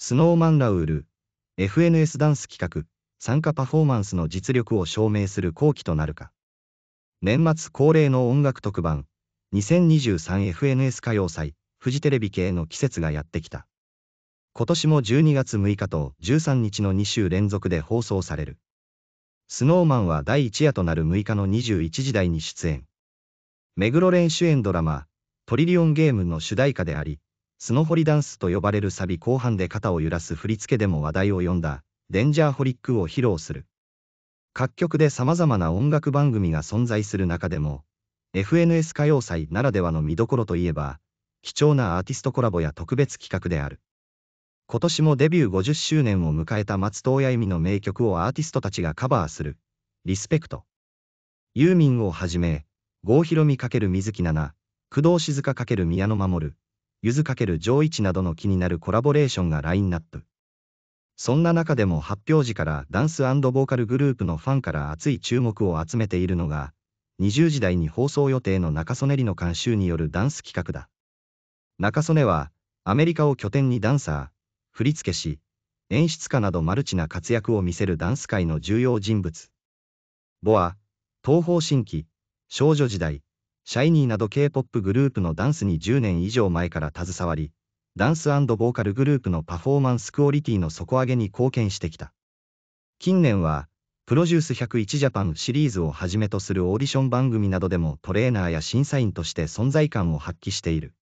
スノーマンラウール、FNS ダンス企画、参加パフォーマンスの実力を証明する後期となるか。年末恒例の音楽特番、2023FNS 歌謡祭、フジテレビ系の季節がやってきた。今年も12月6日と13日の2週連続で放送される。スノーマンは第1夜となる6日の21時台に出演。目黒蓮主演ドラマ、トリリオンゲームの主題歌であり、スノホリダンスと呼ばれるサビ後半で肩を揺らす振り付けでも話題を呼んだ、デンジャーホリックを披露する。各局で様々な音楽番組が存在する中でも、FNS 歌謡祭ならではの見どころといえば、貴重なアーティストコラボや特別企画である。今年もデビュー50周年を迎えた松任谷由実の名曲をアーティストたちがカバーする、リスペクト。ユーミンをはじめ、郷ひろみ×水木奈々、工藤静香×宮野守、ゆずかける上一などの気になるコラボレーションがラインナップ。そんな中でも発表時からダンスボーカルグループのファンから熱い注目を集めているのが、20時代に放送予定の中曽根里の監修によるダンス企画だ。中曽根は、アメリカを拠点にダンサー、振付師、演出家などマルチな活躍を見せるダンス界の重要人物。ボア、東方神起、少女時代、シャイニーなど K-POP グループのダンスに10年以上前から携わり、ダンスボーカルグループのパフォーマンスクオリティの底上げに貢献してきた。近年は、プロデュース101ジャパンシリーズをはじめとするオーディション番組などでもトレーナーや審査員として存在感を発揮している。